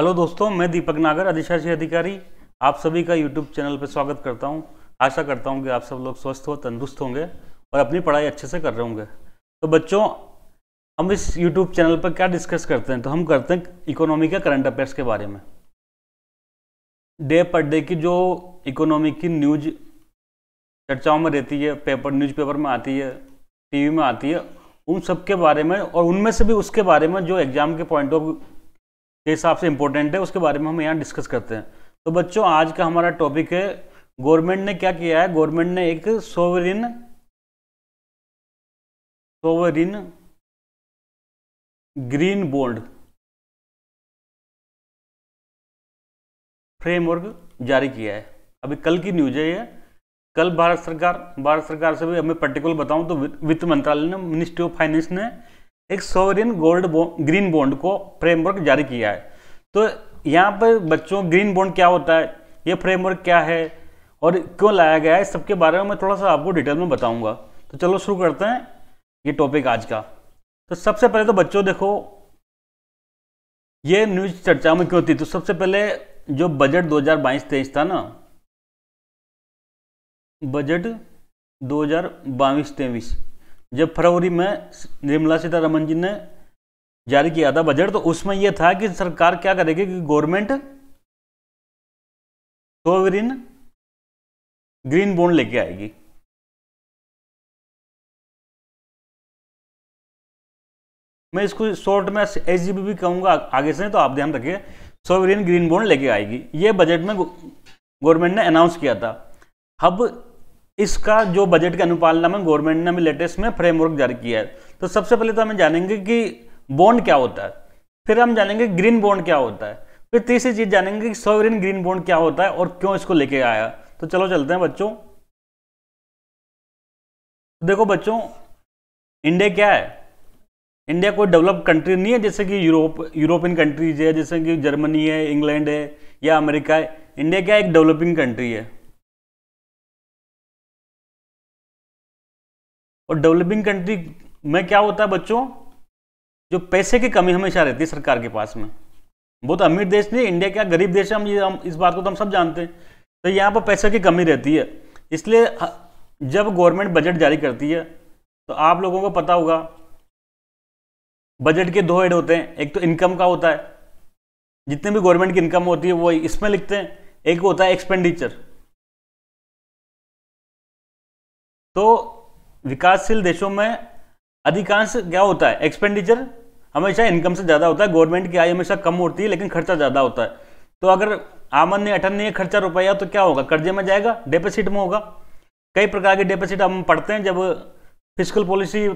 hello दोस्तों मैं दीपक नागर अधिशासी अधिकारी आप सभी का यूट्यूब चैनल पर स्वागत करता हूं आशा करता हूं कि आप सब लोग स्वस्थ हो तंदुरुस्त होंगे और अपनी पढ़ाई अच्छे से कर रहे होंगे तो बच्चों हम इस यूट्यूब चैनल पर क्या डिस्कस करते हैं तो हम करते हैं इकोनॉमी के करंट अफेयर्स के बारे में डे पर डे की जो इकोनॉमी की न्यूज चर्चाओं में रहती है पेपर न्यूज़पेपर में आती है टी में आती है उन सब के बारे में और उनमें से भी उसके बारे में जो एग्ज़ाम के पॉइंट ऑफ के हिसाब से इम्पोर्टेंट है उसके बारे में हम यहाँ डिस्कस करते हैं तो बच्चों आज का हमारा टॉपिक है गवर्नमेंट ने क्या किया है गवर्नमेंट ने एक sovereign sovereign green bond framework जारी किया है अभी कल की न्यूज है ये कल भारत सरकार भारत सरकार से भी हमें पर्टिकुलर बताऊं तो वित्त मंत्रालय ने मिनिस्ट्री ऑफ फाइनेंस ने एक सोवरिन गोल्ड बो, ग्रीन बॉन्ड को फ्रेमवर्क जारी किया है तो यहाँ पर बच्चों ग्रीन बॉन्ड क्या होता है ये फ्रेमवर्क क्या है और क्यों लाया गया है सबके बारे में मैं थोड़ा सा आपको डिटेल में बताऊँगा तो चलो शुरू करते हैं ये टॉपिक आज का तो सबसे पहले तो बच्चों देखो ये न्यूज़ चर्चा में क्यों थी तो सबसे पहले जो बजट 2022 तेईस था ना बजट 2022 तेईस जब फरवरी में निर्मला सीतारमन जी ने जारी किया था बजट तो उसमें यह था कि सरकार क्या करेगी कि गवर्नमेंट सोवरिन ग्रीन बॉन्ड लेके आएगी मैं इसको शॉर्ट में एसजीबी जी भी कहूंगा आगे से तो आप ध्यान रखिए सोवरिन ग्रीन बोन लेके आएगी ये बजट में गवर्नमेंट ने अनाउंस किया था अब इसका जो बजट के अनुपालना में गवर्नमेंट ने भी लेटेस्ट में फ्रेमवर्क जारी किया है तो सबसे पहले तो हमें जानेंगे कि बॉन्ड क्या होता है फिर हम जानेंगे ग्रीन बॉन्ड क्या होता है फिर तीसरी चीज जानेंगे कि सॉवरिन ग्रीन बॉन्ड क्या होता है और क्यों इसको लेके आया तो चलो चलते हैं बच्चों देखो बच्चों इंडिया क्या है इंडिया कोई डेवलप कंट्री नहीं है जैसे कि यूरोप यूरोपियन कंट्रीज है जैसे कि जर्मनी है इंग्लैंड है या अमेरिका है इंडिया क्या एक डेवलपिंग कंट्री है और डेवलपिंग कंट्री में क्या होता है बच्चों जो पैसे की कमी हमेशा रहती है सरकार के पास में बहुत तो अमीर देश नहीं इंडिया क्या गरीब देश है हम ये हम इस बात को तो हम सब जानते हैं तो यहाँ पर पैसे की कमी रहती है इसलिए जब गवर्नमेंट बजट जारी करती है तो आप लोगों को पता होगा बजट के दो हेड होते हैं एक तो इनकम का होता है जितने भी गवर्नमेंट की इनकम होती है वो इसमें लिखते हैं एक होता है एक्सपेंडिचर तो विकासशील देशों में अधिकांश क्या होता है एक्सपेंडिचर हमेशा इनकम से ज़्यादा होता है गवर्नमेंट की आय हमेशा कम होती है लेकिन खर्चा ज़्यादा होता है तो अगर आमन ने अठन ने खर्चा रुपया तो क्या होगा कर्जे में जाएगा डेपिसिट में होगा कई प्रकार के डेपिसिट हम पढ़ते हैं जब फिजिकल पॉलिसी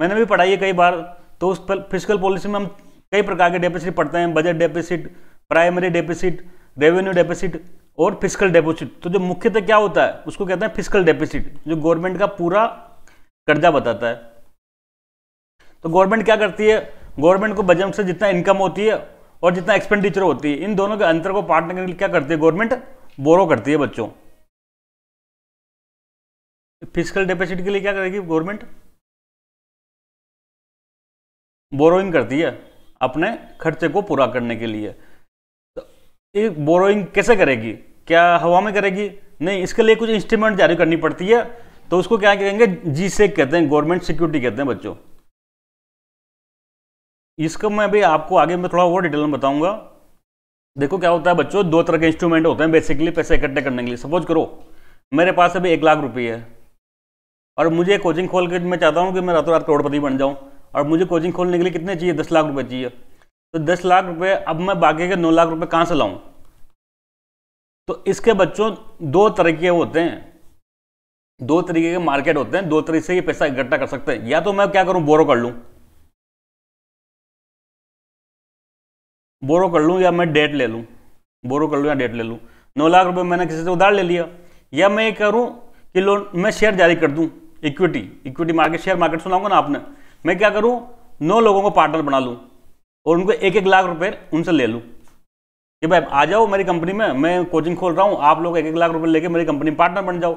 मैंने भी पढ़ाई है कई बार तो उस फिजिकल पॉलिसी में हम कई प्रकार के डेपिसिट पढ़ते हैं budget deficit primary deficit revenue deficit और फिजिकल डेपोसिट तो जो मुख्यतः क्या होता है उसको कहते हैं फिजिकल डेपिसिट जो गवर्नमेंट का पूरा कर्जा बताता है तो गवर्नमेंट क्या करती है गवर्नमेंट को बजट से जितना इनकम होती है और जितना एक्सपेंडिचर होती है इन दोनों के अंतर को पार्टनर के लिए क्या करती है गवर्नमेंट बोरो करती है बच्चों फिजिकल डेफिसिट के लिए क्या करेगी गवर्नमेंट बोरोइंग करती है अपने खर्चे को पूरा करने के लिए तो ये बोरोइंग कैसे करेगी क्या हवा में करेगी नहीं इसके लिए कुछ इंस्ट्रूमेंट जारी करनी पड़ती है तो उसको क्या कहेंगे जी सेक कहते हैं गवर्नमेंट सिक्योरिटी कहते हैं बच्चों इसको मैं भी आपको आगे मैं थोड़ा और डिटेल में बताऊंगा देखो क्या होता है बच्चों दो तरह के इंस्ट्रूमेंट होते हैं बेसिकली पैसे इकट्ठे करने के लिए सपोज करो मेरे पास अभी एक लाख रुपये है और मुझे कोचिंग खोल के मैं चाहता हूँ कि मैं रातों रात करोड़पति बन जाऊँ और मुझे कोचिंग खोलने के लिए कितने चाहिए दस लाख रुपये चाहिए तो दस लाख रुपये अब मैं बाकी के नौ लाख रुपये कहाँ से लाऊँ तो इसके बच्चों दो तरह के होते हैं दो तरीके के मार्केट होते हैं दो तरीके से ये पैसा इकट्ठा कर सकते हैं या तो मैं क्या करूं बोरो कर लूं बोरो कर लूं या मैं डेट ले लूं बोरो कर लूं या डेट ले लूं नौ लाख रुपए मैंने किसी से उधार ले लिया या मैं ये करूं कि लोन मैं शेयर जारी कर दूं equity equity market share market सुनाऊंगा ना आपने मैं क्या करूं नौ लोगों को पार्टनर बना लूं और उनको एक एक लाख रुपए उनसे ले लूं कि भाई आ जाओ मेरी कंपनी में मैं कोचिंग खोल रहा हूँ आप लोग एक एक लाख रुपए लेके मेरी कंपनी पार्टनर बन जाओ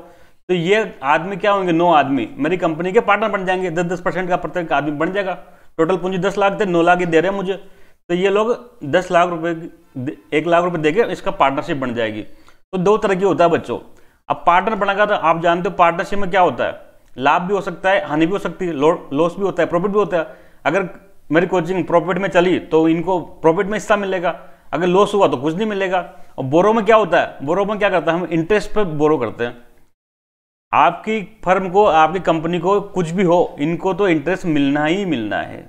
तो ये आदमी क्या होंगे नौ आदमी मेरी कंपनी के पार्टनर बन जाएंगे दस दस परसेंट का प्रत्येक आदमी बन जाएगा टोटल पूंजी दस लाख थे नौ लाख ही दे रहे हैं मुझे तो ये लोग दस लाख रुपए एक लाख रुपए देके इसका पार्टनरशिप बन जाएगी तो दो तरह की होता है बच्चों अब पार्टनर बनेगा तो आप जानते हो पार्टनरशिप में क्या होता है लाभ भी हो सकता है हानि भी हो सकती है लॉस भी होता है प्रॉफिट भी होता है अगर मेरी कोचिंग प्रॉफिट में चली तो इनको प्रॉफिट में हिस्सा मिलेगा अगर लॉस हुआ तो कुछ नहीं मिलेगा और बोरो में क्या होता है बोरो में क्या करता है हम इंटरेस्ट पर बोरो करते हैं आपकी फर्म को आपकी कंपनी को कुछ भी हो इनको तो इंटरेस्ट मिलना ही मिलना है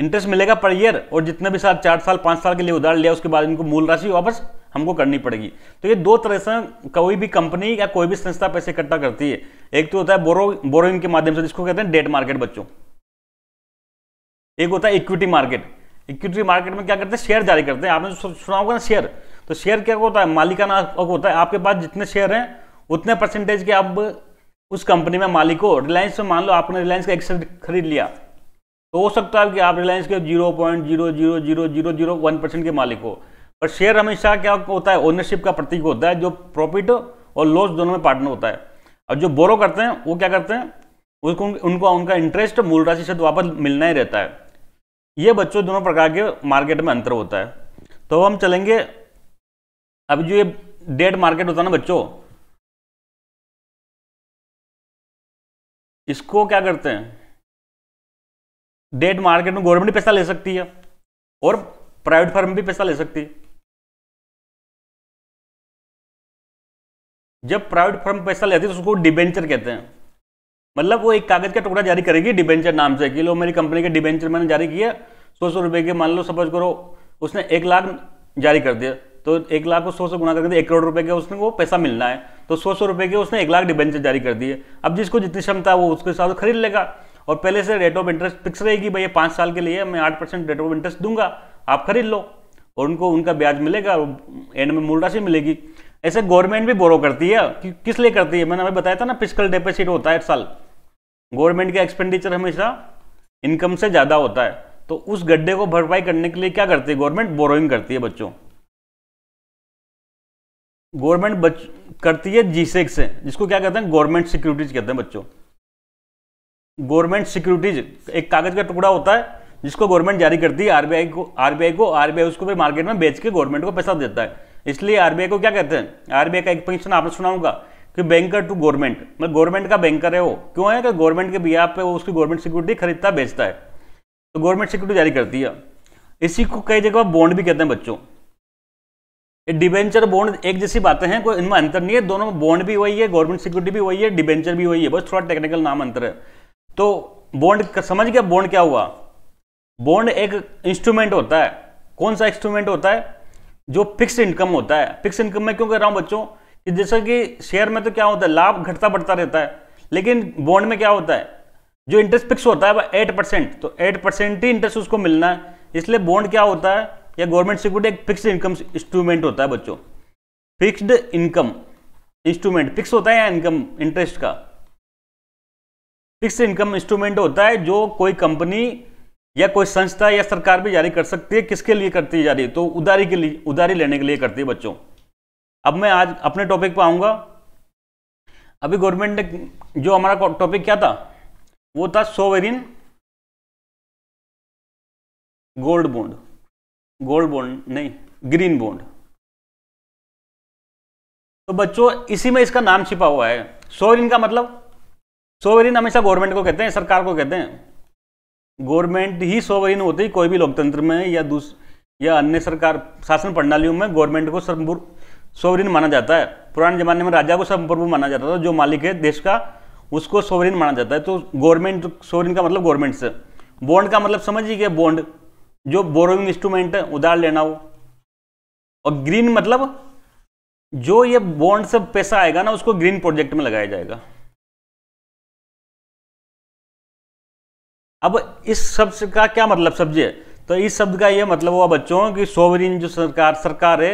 इंटरेस्ट मिलेगा पर ईयर और जितने भी साल चार साल पांच साल के लिए उधार लिया उसके बाद इनको मूल राशि वापस हमको करनी पड़ेगी तो ये दो तरह से कोई भी कंपनी या कोई भी संस्था पैसे इकट्ठा करती है एक तो होता है बोरो बोरोइंग के माध्यम से जिसको कहते हैं डेट मार्केट बच्चों एक होता है इक्विटी मार्केट इक्विटी मार्केट में क्या करते हैं शेयर जारी करते हैं आपने तो सुना होगा ना शेयर तो शेयर क्या होता है मालिकाना होता है आपके पास जितने शेयर हैं उतने परसेंटेज के आप उस कंपनी में मालिक हो रिलायंस में मान लो आपने रिलायंस का एक खरीद लिया तो हो सकता है कि आप रिलायंस के zero point zero zero zero zero zero one percent के मालिक हो पर शेयर हमेशा क्या होता है ओनरशिप का प्रतीक होता है जो प्रॉफिट और लॉस दोनों में पार्टनर होता है और जो बोरो करते हैं वो क्या करते हैं उसको उनको उनका इंटरेस्ट मूल राशि से वापस मिलना ही रहता है ये बच्चों दोनों प्रकार के मार्केट में अंतर होता है तो हम चलेंगे अब जो ये डेट मार्केट होता है ना बच्चों इसको क्या करते हैं डेट मार्केट में गवर्नमेंट पैसा ले सकती है और प्राइवेट फर्म भी पैसा ले सकती है जब प्राइवेट फर्म पैसा लेती है तो उसको डिबेंचर कहते हैं मतलब वो एक कागज का टुकड़ा जारी करेगी डिबेंचर नाम से कि लो मेरी कंपनी के डिबेंचर मैंने जारी किया सौ सौ रुपए के मान लो सपोज करो उसने एक लाख जारी कर दिया तो एक लाख को सौ से गुणा करके तो एक करोड़ रुपए के उसने वो पैसा मिलना है तो सौ सौ रुपए के उसने एक लाख डिबेंचर जारी कर दिए अब जिसको जितनी क्षमता वो उसके हिसाब से खरीद लेगा और पहले से रेट ऑफ इंटरेस्ट फिक्स रहेगी भैया पाँच साल के लिए मैं आठ परसेंट रेट ऑफ इंटरेस्ट दूंगा आप खरीद लो और उनको उनका ब्याज मिलेगा एंड में मूल राशि मिलेगी ऐसे गवर्नमेंट भी बोरो करती है कि किस लिए करती है मैंने हमें बताया था ना फिजिकल डेपेसिट होता है हर साल गवर्नमेंट का एक्सपेंडिचर हमेशा इनकम से ज़्यादा होता है तो उस गड्ढे को भरपाई करने के लिए क्या करती है गवर्नमेंट बोरोइंग करती है बच्चों गवर्नमेंट बच करती है जी सेक्स e से जिसको क्या कहते हैं गवर्नमेंट सिक्योरिटीज कहते हैं बच्चों गवर्नमेंट सिक्योरिटीज एक कागज का टुकड़ा होता है जिसको गवर्नमेंट जारी करती है आरबीआई को आरबीआई को आरबीआई उसको फिर मार्केट में बेच के गवर्नमेंट को पैसा देता है इसलिए आरबीआई को क्या कहते हैं आरबीआई का एक फंक्शन आपने सुना होगा कि बैंकर टू गवर्नमेंट मतलब गवर्नमेंट का बैंकर है वो क्यों है कि गवर्नमेंट के बिया पे वो उसकी गवर्नमेंट सिक्योरिटी खरीदता बेचता है तो गवर्नमेंट सिक्योरिटी जारी करती है इसी को कई जगह बॉन्ड भी कहते हैं बच्चों डिबेंचर बॉन्ड एक जैसी बातें हैं कोई इनमें अंतर नहीं है दोनों में बॉन्ड भी वही है गवर्नमेंट सिक्योरिटी भी वही है डिबेंचर भी वही है बस थोड़ा टेक्निकल नाम अंतर है तो बॉन्ड समझ गया बॉन्ड क्या हुआ बॉन्ड एक इंस्ट्रूमेंट होता है कौन सा इंस्ट्रूमेंट होता है जो फिक्स इनकम होता है फिक्स इनकम में क्यों कह रहा हूँ बच्चों कि जैसे कि शेयर में तो क्या होता है लाभ घटता बढ़ता रहता है लेकिन बॉन्ड में क्या होता है जो इंटरेस्ट फिक्स होता है वह एट परसेंट तो एट परसेंट ही इंटरेस्ट उसको मिलना है इसलिए बॉन्ड क्या होता है या गवर्नमेंट सिक्योरिटी एक फिक्स इनकम इंस्ट्रूमेंट होता है बच्चों फिक्स्ड इनकम इंस्ट्रूमेंट फिक्स होता है या इनकम इंटरेस्ट का फिक्स इनकम इंस्ट्रूमेंट होता है जो कोई कंपनी या कोई संस्था या सरकार भी जारी कर सकती है किसके लिए करती है जारी तो उधारी के लिए उधारी लेने के लिए करती है बच्चों अब मैं आज अपने टॉपिक पर आऊँगा अभी गवर्नमेंट ने जो हमारा टॉपिक क्या था वो था sovereign gold bond gold bond नहीं ग्रीन बोन्ड तो बच्चों इसी में इसका नाम छिपा हुआ है सोवरिन का मतलब सोवरिन हमेशा गवर्नमेंट को कहते हैं सरकार को कहते हैं गवर्नमेंट ही सोवरिन होती है कोई भी लोकतंत्र में या दूस या अन्य सरकार शासन प्रणालियों में गवर्नमेंट को सोवरिन माना जाता है पुराने जमाने में राजा को सर्वप्रभु माना जाता था जो मालिक है देश का उसको सोवरिन माना जाता है तो गवर्नमेंट सोवरिन का मतलब गवर्नमेंट से बॉन्ड का मतलब समझिए बॉन्ड जो बोरोइंग इंस्ट्रूमेंट है उधार लेना हो और ग्रीन मतलब जो ये बॉन्ड से पैसा आएगा ना उसको ग्रीन प्रोजेक्ट में लगाया जाएगा अब इस शब्द का क्या मतलब समझे तो इस शब्द का यह मतलब हुआ बच्चों कि सोवरिन जो सरकार सरकार है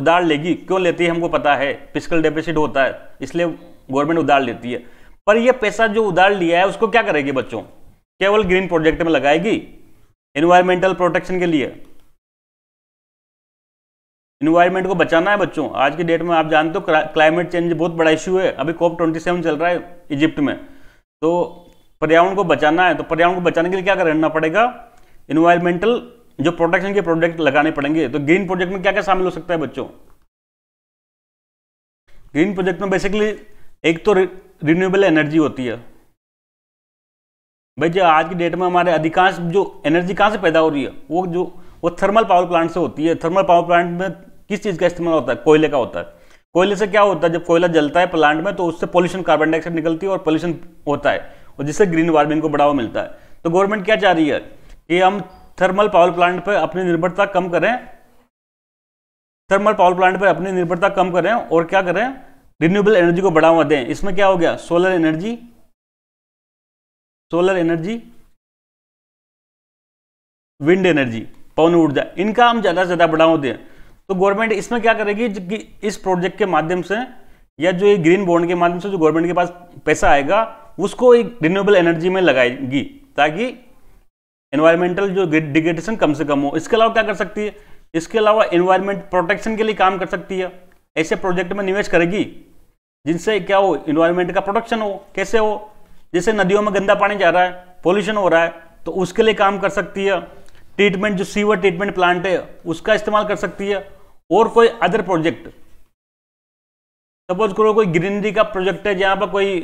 उधार लेगी क्यों लेती है हमको पता है फिजिकल डेफिसिट होता है इसलिए गवर्नमेंट उधार लेती है पर यह पैसा जो उधार लिया है उसको क्या करेगी बच्चों केवल ग्रीन प्रोजेक्ट में लगाएगी इन्वायरमेंटल प्रोटेक्शन के लिए इन्वायरमेंट को बचाना है बच्चों आज की डेट में आप जानते हो क्लाइमेट चेंज बहुत बड़ा इश्यू है अभी कोप ट्वेंटी सेवन चल रहा है इजिप्ट में तो पर्यावरण को बचाना है तो पर्यावरण को बचाने के लिए क्या करना पड़ेगा इन्वायरमेंटल जो प्रोटेक्शन के प्रोजेक्ट लगाने पड़ेंगे तो ग्रीन प्रोजेक्ट में क्या क्या शामिल हो सकता है बच्चों ग्रीन प्रोजेक्ट में बेसिकली एक तो रिन्यूएबल एनर्जी होती है भाई जो आज की डेट में हमारे अधिकांश जो एनर्जी कहाँ से पैदा हो रही है वो जो वो थर्मल पावर प्लांट से होती है थर्मल पावर प्लांट में किस चीज़ का इस्तेमाल होता है कोयले का होता है कोयले से क्या होता है जब कोयला जलता है प्लांट में तो उससे पोल्यूशन कार्बन डाइऑक्साइड निकलती है और पोल्यूशन होता है और जिससे ग्रीन वार्मिंग को बढ़ावा मिलता है तो गवर्नमेंट क्या चाह रही है कि हम थर्मल पावर प्लांट पर अपनी निर्भरता कम करें थर्मल पावर प्लांट पर अपनी निर्भरता कम करें और क्या करें रिन्यूएबल एनर्जी को बढ़ावा दें इसमें क्या हो गया solar energy solar energy wind energy पवन ऊर्जा इनका हम ज़्यादा से ज़्यादा बढ़ावा होते हैं तो गवर्नमेंट इसमें क्या करेगी कि इस प्रोजेक्ट के माध्यम से या जो ये ग्रीन बॉन्ड के माध्यम से जो गवर्नमेंट के पास पैसा आएगा उसको एक रिन्यूएबल एनर्जी में लगाएगी ताकि एनवायरमेंटल जो डिग्रेडेशन कम से कम हो इसके अलावा क्या कर सकती है इसके अलावा एनवायरमेंट प्रोटेक्शन के लिए काम कर सकती है ऐसे प्रोजेक्ट में निवेश करेगी जिनसे क्या हो इन्वायरमेंट का प्रोटेक्शन हो कैसे हो जैसे नदियों में गंदा पानी जा रहा है पोल्यूशन हो रहा है तो उसके लिए काम कर सकती है ट्रीटमेंट जो सीवर ट्रीटमेंट प्लांट है उसका इस्तेमाल कर सकती है और कोई अदर प्रोजेक्ट सपोज करो कोई ग्रीनरी का प्रोजेक्ट है जहाँ पर कोई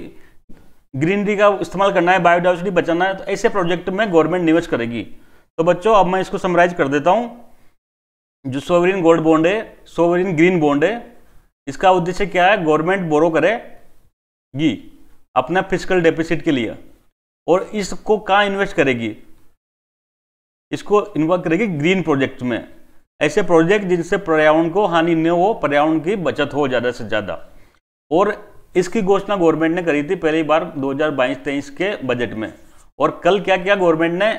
ग्रीनरी का इस्तेमाल करना है बायोडाइवर्सिटी बचाना है तो ऐसे प्रोजेक्ट में गवर्नमेंट निवेश करेगी तो बच्चों अब मैं इसको समराइज कर देता हूँ जो सोवरिन गोल्ड बॉन्ड है सोवरिन ग्रीन बॉन्ड है इसका उद्देश्य क्या है गवर्नमेंट बोरो करेगी अपना फिजिकल डेफिसिट के लिए और इसको कहाँ इन्वेस्ट करेगी इसको इन्वेस्ट करेगी ग्रीन प्रोजेक्ट में ऐसे प्रोजेक्ट जिनसे पर्यावरण को हानि न हो पर्यावरण की बचत हो ज़्यादा से ज़्यादा और इसकी घोषणा गवर्नमेंट ने करी थी पहली बार 2022-23 के बजट में और कल क्या किया गवर्नमेंट ने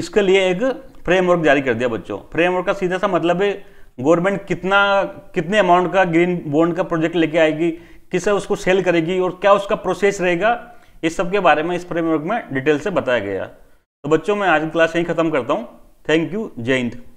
इसके लिए एक फ्रेमवर्क जारी कर दिया बच्चों फ्रेमवर्क का सीधा सा मतलब है गवर्नमेंट कितना कितने अमाउंट का ग्रीन बॉन्ड का प्रोजेक्ट लेके आएगी किसे उसको सेल करेगी और क्या उसका प्रोसेस रहेगा इस सब के बारे में इस फ्रेमवर्क में डिटेल से बताया गया तो बच्चों मैं आज क्लास यहीं खत्म करता हूँ थैंक यू जय हिंद